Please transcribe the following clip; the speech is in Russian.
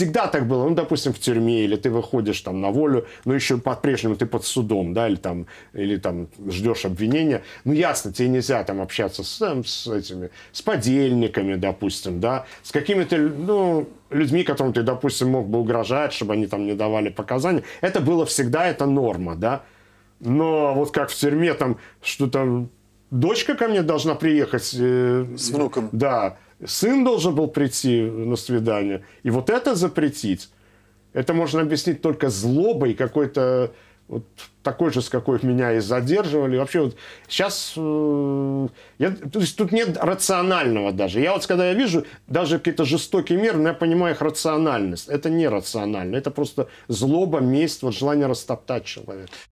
всегда так было, ну, допустим, в тюрьме, или ты выходишь там на волю, но еще по-прежнему ты под судом, да, или там, или там ждешь обвинения, ну, ясно, тебе нельзя там общаться с, с этими, с подельниками, допустим, да, с какими-то, ну, людьми, которым ты, допустим, мог бы угрожать, чтобы они там не давали показания. Это было всегда, это норма, да. Но вот как в тюрьме там, что там дочка ко мне должна приехать. Э, с внуком. Да. Сын должен был прийти на свидание. И вот это запретить, это можно объяснить только злобой какой-то вот такой же, с какой меня и задерживали. Вообще вот сейчас... Э, я, то есть тут нет рационального даже. Я вот когда я вижу даже какие-то жестокие меры, но я понимаю их рациональность. Это не рационально. Это просто злоба, месть, вот желание растоптать человека.